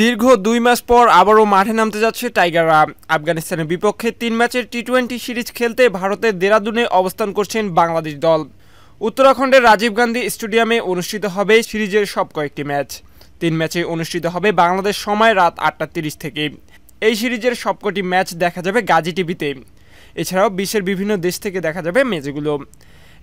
দীর্ঘ দুই মাস পর আবারও মাঠে নামতে যাচ্ছে টাইগাররা আফগানিস্তানের বিপক্ষে তিন ম্যাচের টি টোয়েন্টি সিরিজ খেলতে ভারতের দেরাদুনে অবস্থান করছেন বাংলাদেশ দল উত্তরাখণ্ডের রাজীব গান্ধী স্টেডিয়ামে অনুষ্ঠিত হবে সিরিজের সব কয়েকটি ম্যাচ তিন ম্যাচে অনুষ্ঠিত হবে বাংলাদেশ সময় রাত আটটা তিরিশ থেকে এই সিরিজের সবকটি ম্যাচ দেখা যাবে গাজী টিভিতে এছাড়াও বিশ্বের বিভিন্ন দেশ থেকে দেখা যাবে ম্যাচগুলো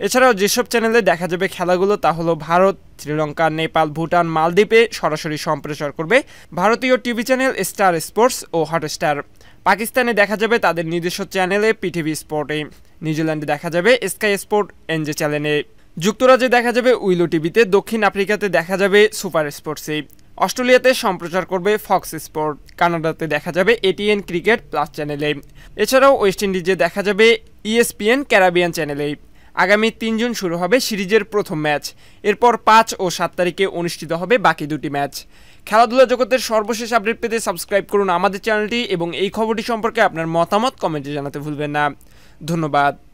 এছাড়াও যেসব চ্যানেলে দেখা যাবে খেলাগুলো তা হলো ভারত শ্রীলঙ্কা নেপাল ভুটান মালদ্বীপে সরাসরি সম্প্রচার করবে ভারতীয় টিভি চ্যানেল স্টার স্পোর্টস ও হটস্টার পাকিস্তানে দেখা যাবে তাদের নিজস্ব চ্যানেলে পিটিভি স্পোর্টে নিউজিল্যান্ডে দেখা যাবে স্কাই স্পোর্ট এনজে চ্যানেলে যুক্তরাজ্যে দেখা যাবে উইলো টিভিতে দক্ষিণ আফ্রিকাতে দেখা যাবে সুপার স্পোর্টসে অস্ট্রেলিয়াতে সম্প্রচার করবে ফক্স স্পোর্ট কানাডাতে দেখা যাবে এটিএন ক্রিকেট প্লাস চ্যানেলে এছাড়াও ওয়েস্ট ইন্ডিজে দেখা যাবে ইএসপিএন ক্যারাবিয়ান চ্যানেলে আগামী তিন জুন শুরু হবে সিরিজের প্রথম ম্যাচ এরপর পাঁচ ও সাত তারিখে অনুষ্ঠিত হবে বাকি দুটি ম্যাচ খেলাধুলা জগতের সর্বশেষ আপডেট পেতে সাবস্ক্রাইব করুন আমাদের চ্যানেলটি এবং এই খবরটি সম্পর্কে আপনার মতামত কমেন্টে জানাতে ভুলবেন না ধন্যবাদ